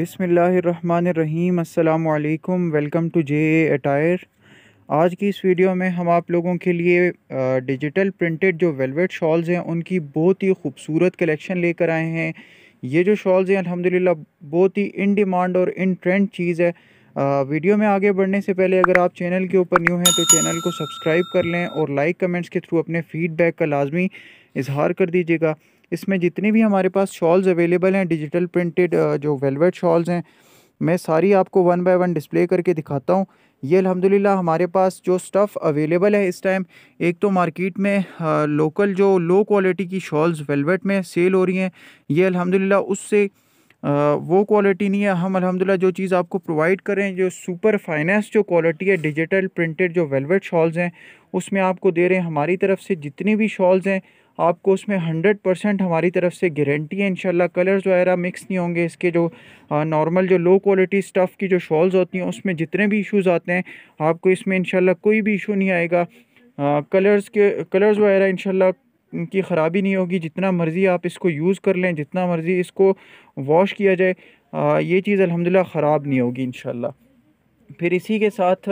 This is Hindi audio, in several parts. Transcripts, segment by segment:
बिसमीम् अल्लाम वेलकम टू जे अटायर आज की इस वीडियो में हम आप लोगों के लिए डिजिटल प्रिंटेड जो वेलवेट शॉल्स हैं उनकी बहुत ही खूबसूरत कलेक्शन लेकर आए हैं ये जो शॉल्स हैं अल्हम्दुलिल्लाह बहुत ही इन डिमांड और इन ट्रेंड चीज़ है आ, वीडियो में आगे बढ़ने से पहले अगर आप चैनल के ऊपर न्यू हैं तो चैनल को सब्सक्राइब कर लें और लाइक कमेंट्स के थ्रू अपने फ़ीडबैक का लाजमी इजहार कर दीजिएगा इसमें जितनी भी हमारे पास शॉल्स अवेलेबल हैं डिजिटल प्रिंटेड जो वेलवेट शॉल्स हैं मैं सारी आपको वन बाय वन डिस्प्ले करके दिखाता हूँ ये अलहमदिल्ला हमारे पास जो स्टफ़ अवेलेबल है इस टाइम एक तो मार्केट में आ, लोकल जो लो क्वालिटी की शॉल्स वेलवेट में सेल हो रही हैं ये अल्हम्दुलिल्लाह उससे वो क्वालिटी नहीं है हम अलहमदिल्ला जो चीज़ आपको प्रोवाइड करें जो सुपर फाइनेंस जो क्वालिटी है डिजिटल प्रिंटेड जो वेलवेट शॉल्स हैं उसमें आपको दे रहे हैं हमारी तरफ से जितनी भी शॉल्स हैं आपको उसमें हंड्रेड परसेंट हमारी तरफ से गारंटी है इंशाल्लाह कलर्स वगैरह मिक्स नहीं होंगे इसके जो नॉर्मल जो लो क्वालिटी स्टफ़ की जो शॉल्स होती हैं उसमें जितने भी इशूज़ आते हैं आपको इसमें इंशाल्लाह कोई भी इशू नहीं आएगा कलर्स के कलर्स वगैरह इंशाल्लाह की ख़राबी नहीं होगी जितना मर्ज़ी आप इसको यूज़ कर लें जितना मर्ज़ी इसको वॉश किया जाए आ, ये चीज़ अलहमदिल्ला ख़राब नहीं होगी इन फिर इसी के साथ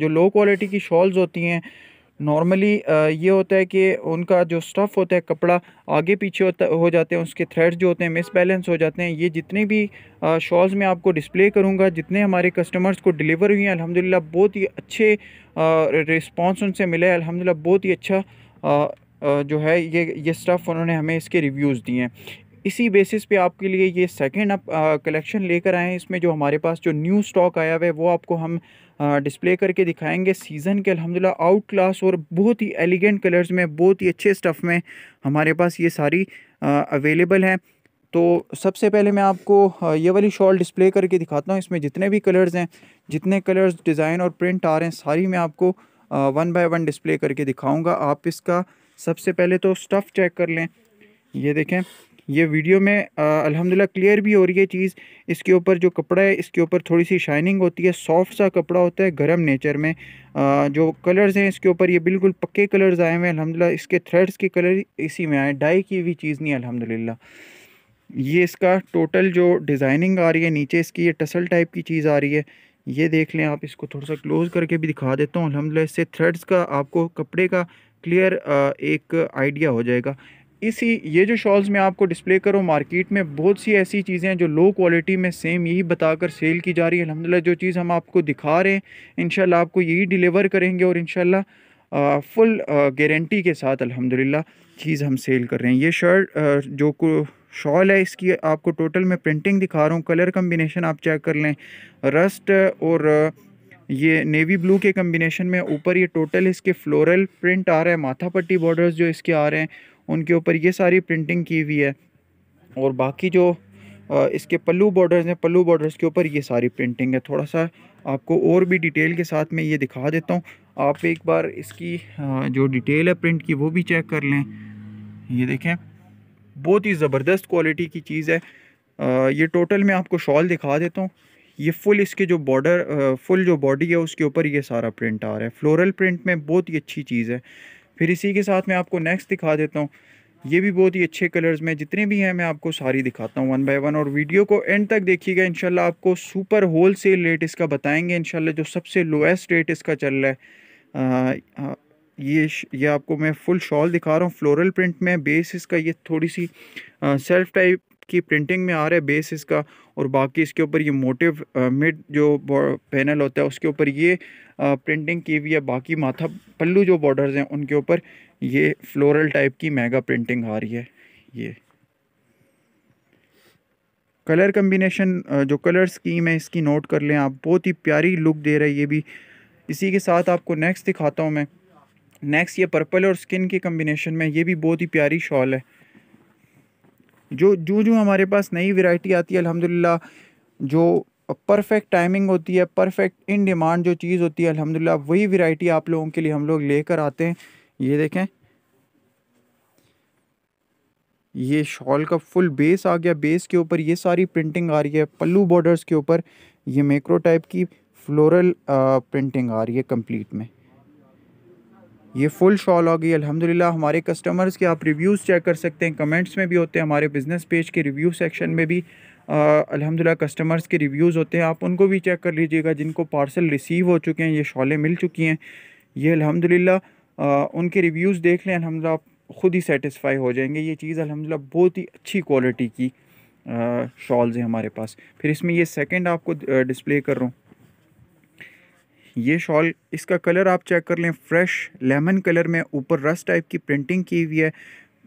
जो लो क्वालिटी की शॉल्स होती हैं नॉर्मली uh, ये होता है कि उनका जो स्टफ़ होता है कपड़ा आगे पीछे होता हो जाते हैं उसके थ्रेड्स जो होते हैं मिसबैलेंस हो जाते हैं ये जितने भी शॉल्स uh, मैं आपको डिस्प्ले करूँगा जितने हमारे कस्टमर्स को डिलीवर हुई हैं अल्हम्दुलिल्लाह बहुत ही अच्छे रिस्पॉन्स uh, उनसे मिले हैं अलहमदिल्ला बहुत ही अच्छा आ, जो है ये ये स्टफ़ उन्होंने हमें इसके रिव्यूज़ दिए हैं इसी बेसिस पे आपके लिए ये सेकेंड आप कलेक्शन लेकर आए हैं इसमें जो हमारे पास जो न्यू स्टॉक आया हुआ है वो आपको हम डिस्प्ले करके दिखाएंगे सीज़न के अलहमदिल्ला आउट क्लास और बहुत ही एलिगेंट कलर्स में बहुत ही अच्छे स्टफ़ में हमारे पास ये सारी अवेलेबल हैं तो सबसे पहले मैं आपको ये वाली शॉल डिस्प्ले करके दिखाता हूँ इसमें जितने भी कलर्स हैं जितने कलर्स डिज़ाइन और प्रिंट आ रहे हैं सारी मैं आपको वन बाय वन डिस्प्ले करके दिखाऊंगा आप इसका सबसे पहले तो स्टफ़ चेक कर लें ये देखें ये वीडियो में अल्हम्दुलिल्लाह क्लियर भी हो रही है चीज़ इसके ऊपर जो कपड़ा है इसके ऊपर थोड़ी सी शाइनिंग होती है सॉफ्ट सा कपड़ा होता है गर्म नेचर में आ, जो कलर्स हैं इसके ऊपर ये बिल्कुल पक्के कलर्स आए हुए हैं अलहमदिल्ला इसके थ्रेड्स के कलर इसी में आए डाई की हुई चीज़ नहीं अलहमदिल्ला ये इसका टोटल जो डिज़ाइनिंग आ रही है नीचे इसकी ये टसल टाइप की चीज़ आ रही है ये देख लें आप इसको थोड़ा सा क्लोज़ करके भी दिखा देता हूँ अलहमदिल्ला इससे थ्रेड्स का आपको कपड़े का क्लियर एक आइडिया हो जाएगा इसी ये जो शॉल्स मैं आपको डिस्प्ले करूँ मार्केट में बहुत सी ऐसी चीज़ें हैं जो लो क्वालिटी में सेम यही बताकर सेल की जा रही है अलहमदिल्ला जो चीज़ हम आपको दिखा रहे हैं इन आपको यही डिलीवर करेंगे और इन फुल गारंटी के साथ अलहमदिल्ला चीज़ हम सेल कर रहे हैं ये शर्ट जो शॉल है इसकी आपको टोटल में प्रिंटिंग दिखा रहा हूँ कलर कम्बिनेशन आप चेक कर लें रस्ट और ये नेवी ब्लू के कम्बिनेशन में ऊपर ये टोटल इसके फ्लोरल प्रिंट आ रहा है माथा पट्टी बॉर्डर्स जो इसके आ रहे हैं उनके ऊपर ये सारी प्रिंटिंग की हुई है और बाकी जो इसके पल्लू बॉर्डर्स हैं पल्लू बॉर्डर्स के ऊपर ये सारी प्रिंटिंग है थोड़ा सा आपको और भी डिटेल के साथ मैं ये दिखा देता हूँ आप एक बार इसकी जो डिटेल है प्रिंट की वो भी चेक कर लें ये देखें बहुत ही ज़बरदस्त क्वालिटी की चीज़ है ये टोटल मैं आपको शॉल दिखा देता हूँ ये फुल इसके जो बॉर्डर फुल जो बॉडी है उसके ऊपर ये सारा प्रिंट आ रहा है फ्लोरल प्रिंट में बहुत ही अच्छी चीज़ है फिर इसी के साथ मैं आपको नेक्स्ट दिखा देता हूँ ये भी बहुत ही अच्छे कलर्स में जितने भी हैं मैं आपको सारी दिखाता हूँ वन बाय वन और वीडियो को एंड तक देखिएगा इंशाल्लाह आपको सुपर होल सेल रेट इसका बताएंगे इनशाला जो सबसे लोएस्ट रेट इसका चल रहा है ये ये आपको मैं फुल शॉल दिखा रहा हूँ फ्लोरल प्रिंट में बेस इसका ये थोड़ी सी सेल्फ टाइप की प्रिंटिंग में आ रहा है बेस इसका और बाकी इसके ऊपर ये मोटिव मिड जो पैनल होता है उसके ऊपर ये प्रिंटिंग की हुई है बाकी माथा पल्लू जो बॉर्डर्स हैं उनके ऊपर ये फ्लोरल टाइप की मेगा प्रिंटिंग आ रही है ये कलर कम्बिनेशन जो कलर स्कीम है इसकी नोट कर लें आप बहुत ही प्यारी लुक दे रही है ये भी इसी के साथ आपको नेक्स्ट दिखाता हूँ मैं नेक्स्ट ये पर्पल और स्किन के कम्बिनेशन में ये भी बहुत ही प्यारी शॉल है जो जो जो हमारे पास नई वैरायटी आती है अल्हम्दुलिल्लाह जो परफेक्ट टाइमिंग होती है परफेक्ट इन डिमांड जो चीज़ होती है अल्हम्दुलिल्लाह वही वैरायटी आप लोगों के लिए हम लोग लेकर आते हैं ये देखें ये शॉल का फुल बेस आ गया बेस के ऊपर ये सारी प्रिंटिंग आ रही है पल्लू बॉर्डर्स के ऊपर ये मेक्रो टाइप की फ्लोरल प्रिंटिंग आ रही है कम्प्लीट में ये फुल शॉल आ गई अल्हम्दुलिल्लाह हमारे कस्टमर्स के आप रिव्यूज़ चेक कर सकते हैं कमेंट्स में भी होते हैं हमारे बिज़नेस पेज के रिव्यू सेक्शन में भी अल्हम्दुलिल्लाह कस्टमर्स के रिव्यूज़ होते हैं आप उनको भी चेक कर लीजिएगा जिनको पार्सल रिसीव हो चुके हैं ये शॉलें मिल चुकी हैं ये अल्हम्दुलिल्लाह उनके रिव्यूज़ देख लें अल्हम्दुलिल्लाह आप ख़ुद ही सेटिस्फाई हो जाएंगे ये चीज़ अलहमदिल्ला बहुत ही अच्छी क्वालिटी की शॉल्स हैं हमारे पास फिर इसमें ये सेकेंड आपको डिस्प्ले कर रहा हूँ ये शॉल इसका कलर आप चेक कर लें फ्रेश लेमन कलर में ऊपर रस टाइप की प्रिंटिंग की हुई है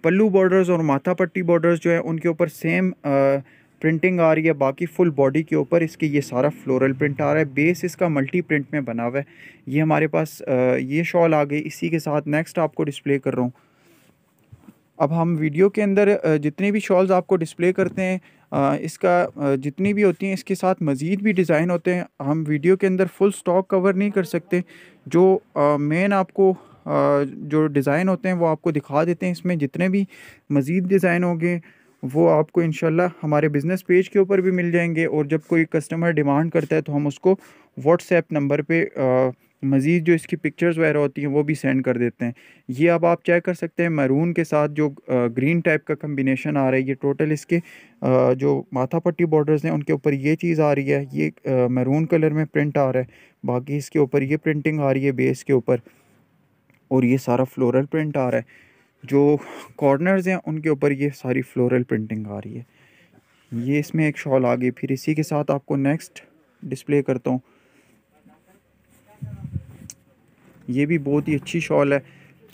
पल्लू बॉर्डर्स और माथा पट्टी बॉर्डर्स जो है उनके ऊपर सेम आ, प्रिंटिंग आ रही है बाकी फुल बॉडी के ऊपर इसके ये सारा फ्लोरल प्रिंट आ रहा है बेस इसका मल्टी प्रिंट में बना हुआ है ये हमारे पास ये शॉल आ गई इसी के साथ नेक्स्ट आपको डिस्प्ले कर रहा हूँ अब हम वीडियो के अंदर जितने भी शॉल्स आपको डिस्प्ले करते हैं इसका जितनी भी होती हैं इसके साथ मज़ीद भी डिज़ाइन होते हैं हम वीडियो के अंदर फुल स्टॉक कवर नहीं कर सकते जो मेन आपको जो डिज़ाइन होते हैं वो आपको दिखा देते हैं इसमें जितने भी मज़ीद डिज़ाइन होंगे वो आपको इन हमारे बिज़नेस पेज के ऊपर भी मिल जाएंगे और जब कोई कस्टमर डिमांड करता है तो हम उसको व्हाट्सएप नंबर पर मज़ीद जो इसकी पिक्चर्स वगैरह होती हैं वो भी सेंड कर देते हैं ये अब आप चेक कर सकते हैं मरून के साथ जो ग्रीन टाइप का कम्बिनेशन आ रहा है ये टोटल इसके जो माथा पट्टी बॉर्डर्स हैं उनके ऊपर ये चीज़ आ रही है ये मरून कलर में प्रिंट आ रहा है बाकी इसके ऊपर ये प्रिंटिंग आ रही है बेस के ऊपर और ये सारा फ्लोरल प्रिंट आ रहा है जो कॉर्नर्स हैं उनके ऊपर ये सारी फ्लोरल प्रिंटिंग आ रही है ये इसमें एक शॉल आ गई फिर इसी के साथ आपको नेक्स्ट डिस्प्ले करता हूँ ये भी बहुत ही अच्छी शॉल है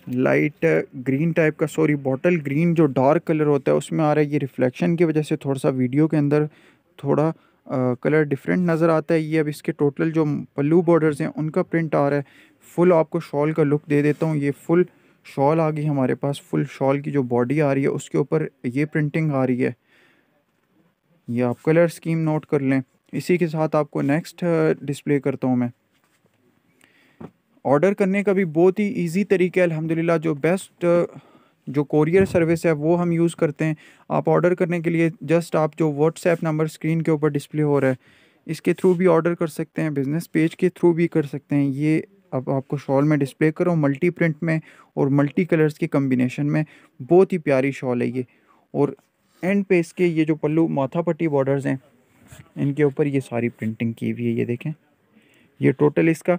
लाइट ग्रीन टाइप का सॉरी बॉटल ग्रीन जो डार्क कलर होता है उसमें आ रहा है ये रिफ्लेक्शन की वजह से थोड़ा सा वीडियो के अंदर थोड़ा कलर डिफरेंट नज़र आता है ये अब इसके टोटल जो पल्लू बॉर्डर्स हैं उनका प्रिंट आ रहा है फुल आपको शॉल का लुक दे देता हूँ ये फुल शॉल आ गई हमारे पास फुल शॉल की जो बॉडी आ रही है उसके ऊपर ये प्रिंटिंग आ रही है ये आप कलर स्कीम नोट कर लें इसी के साथ आपको नेक्स्ट डिस्प्ले uh, करता हूँ मैं ऑर्डर करने का भी बहुत ही इजी तरीका है अल्हम्दुलिल्लाह जो बेस्ट uh, जो कोरियर सर्विस है वो हम यूज़ करते हैं आप ऑर्डर करने के लिए जस्ट आप जो व्हाट्सएप नंबर स्क्रीन के ऊपर डिस्प्ले हो रहा है इसके थ्रू भी ऑर्डर कर सकते हैं बिज़नेस पेज के थ्रू भी कर सकते हैं ये अब आपको शॉल में डिस्प्ले करो मल्टी प्रिंट में और मल्टी कलर्स के कम्बिनेशन में बहुत ही प्यारी शॉल है ये और एंड पे इसके ये जो पल्लू माथा पट्टी बॉर्डर्स हैं इनके ऊपर ये सारी प्रिंटिंग की हुई है ये देखें ये टोटल इसका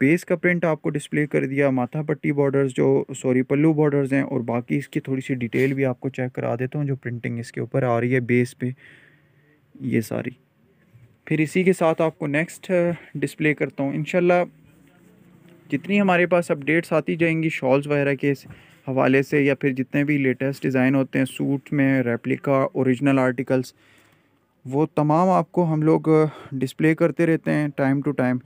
बेस का प्रिंट आपको डिस्प्ले कर दिया माथा पट्टी बॉर्डर्स जो सॉरी पल्लू बॉर्डर्स हैं और बाकी इसकी थोड़ी सी डिटेल भी आपको चेक करा देता हूँ जो प्रिंटिंग इसके ऊपर आ रही है बेस पे ये सारी फिर इसी के साथ आपको नेक्स्ट डिस्प्ले करता हूँ इनशाला जितनी हमारे पास अपडेट्स आती जाएंगी शॉल्स वगैरह के हवाले से या फिर जितने भी लेटेस्ट डिज़ाइन होते हैं सूट में रेप्लिका ओरिजिनल आर्टिकल्स वो तमाम आपको हम लोग डिस्प्ले करते रहते हैं टाइम टू टाइम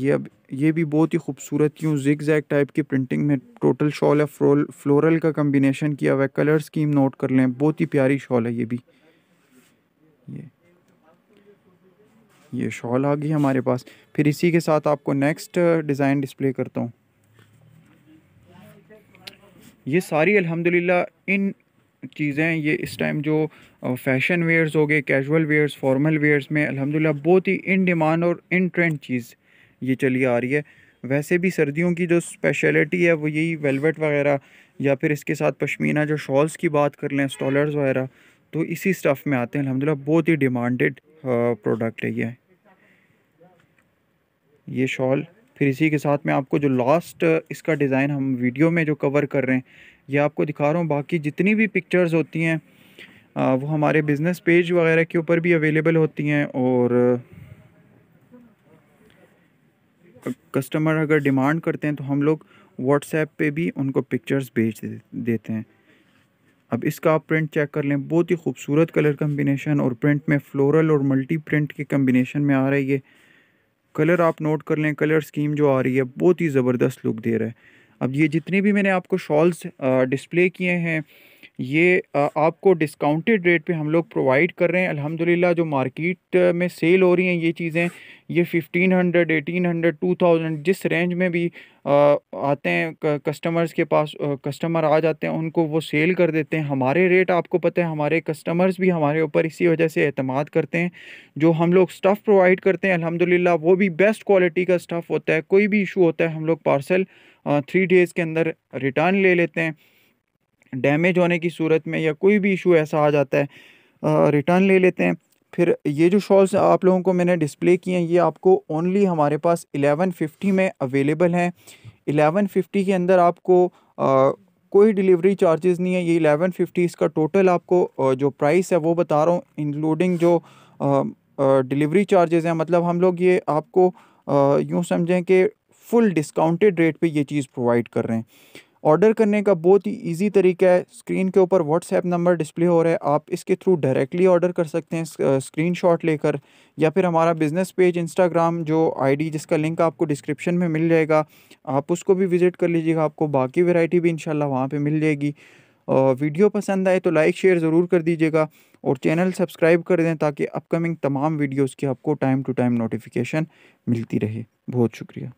ये अब ये भी बहुत ही खूबसूरत यूँ जिग जैग टाइप की प्रिंटिंग में टोटल शॉल है फ्लोल फ्लोरल का कम्बिनेशन किया हुआ है कलर स्कीम नोट कर लें बहुत ही प्यारी शॉल है ये भी ये ये शॉल आ गई हमारे पास फिर इसी के साथ आपको नेक्स्ट डिज़ाइन डिस्प्ले करता हूँ ये सारी अल्हम्दुलिल्लाह इन चीज़ें ये इस टाइम जो फैशन uh, वेयर्स हो गए कैजुअल वेयर्स फॉर्मल वेयर्स में अल्हम्दुलिल्लाह बहुत ही इन डिमांड और इन ट्रेंड चीज़ ये चली आ रही है वैसे भी सर्दियों की जो स्पेशलिटी है वो यही वेलवेट वगैरह या फिर इसके साथ पशमीना जो शॉल्स की बात कर लें स्टॉलर्स वगैरह तो इसी स्टफ़ में आते हैं अलहमदिल्ला बहुत ही डिमांडेड प्रोडक्ट uh, है ये ये शॉल फिर इसी के साथ में आपको जो लास्ट uh, इसका डिज़ाइन हम वीडियो में जो कवर कर रहे हैं ये आपको दिखा रहा हूँ बाकी जितनी भी पिक्चर्स होती हैं uh, वो हमारे बिज़नेस पेज वगैरह के ऊपर भी अवेलेबल होती हैं और कस्टमर अगर डिमांड करते हैं तो हम लोग व्हाट्सएप पे भी उनको पिक्चर्स भेज देते हैं अब इसका आप प्रिंट चेक कर लें बहुत ही खूबसूरत कलर कम्बिनेशन और प्रिंट में फ्लोरल और मल्टी प्रिंट के कम्बिनेशन में आ रहा है ये कलर आप नोट कर लें कलर स्कीम जो आ रही है बहुत ही ज़बरदस्त लुक दे रहा है अब ये जितने भी मैंने आपको शॉल्स डिस्प्ले किए हैं ये आपको डिस्काउंटेड रेट पे हम लोग प्रोवाइड कर रहे हैं अल्हम्दुलिल्लाह जो मार्केट में सेल हो रही हैं ये चीज़ें ये fifteen hundred eighteen hundred two thousand जिस रेंज में भी आते हैं कस्टमर्स के पास कस्टमर आ जाते हैं उनको वो सेल कर देते हैं हमारे रेट आपको पता है हमारे कस्टमर्स भी हमारे ऊपर इसी वजह से अहतमाद करते हैं जो हम लोग स्टफ़ प्रोवाइड करते हैं अल्हम्दुलिल्लाह वो भी बेस्ट क्वालिटी का स्टफ़ होता है कोई भी इशू होता है हम लोग पार्सल थ्री डेज़ के अंदर रिटर्न ले लेते हैं डैमेज होने की सूरत में या कोई भी इशू ऐसा आ जाता है रिटर्न ले लेते हैं फिर ये जो शॉल्स आप लोगों को मैंने डिस्प्ले किए हैं ये आपको ओनली हमारे पास 1150 में अवेलेबल हैं 1150 के अंदर आपको आ, कोई डिलीवरी चार्जेस नहीं है ये 1150 इसका टोटल आपको जो प्राइस है वो बता रहा हूँ इंक्लूडिंग जो डिलीवरी चार्जेस हैं मतलब हम लोग ये आपको यूँ समझें कि फुल डिस्काउंटेड रेट पे ये चीज़ प्रोवाइड कर रहे हैं ऑर्डर करने का बहुत ही ईजी तरीका है स्क्रीन के ऊपर व्हाट्सएप नंबर डिस्प्ले हो रहा है आप इसके थ्रू डायरेक्टली ऑर्डर कर सकते हैं स्क्रीन शॉट लेकर या फिर हमारा बिज़नेस पेज इंस्टाग्राम जो आईडी जिसका लिंक आपको डिस्क्रिप्शन में मिल जाएगा आप उसको भी विज़िट कर लीजिएगा आपको बाकी वेराइटी भी इन वहाँ पर मिल जाएगी वीडियो पसंद आए तो लाइक शेयर ज़रूर कर दीजिएगा और चैनल सब्सक्राइब कर दें ताकि अपकमिंग तमाम वीडियोज़ की आपको टाइम टू टाइम नोटिफिकेशन मिलती रहे बहुत शुक्रिया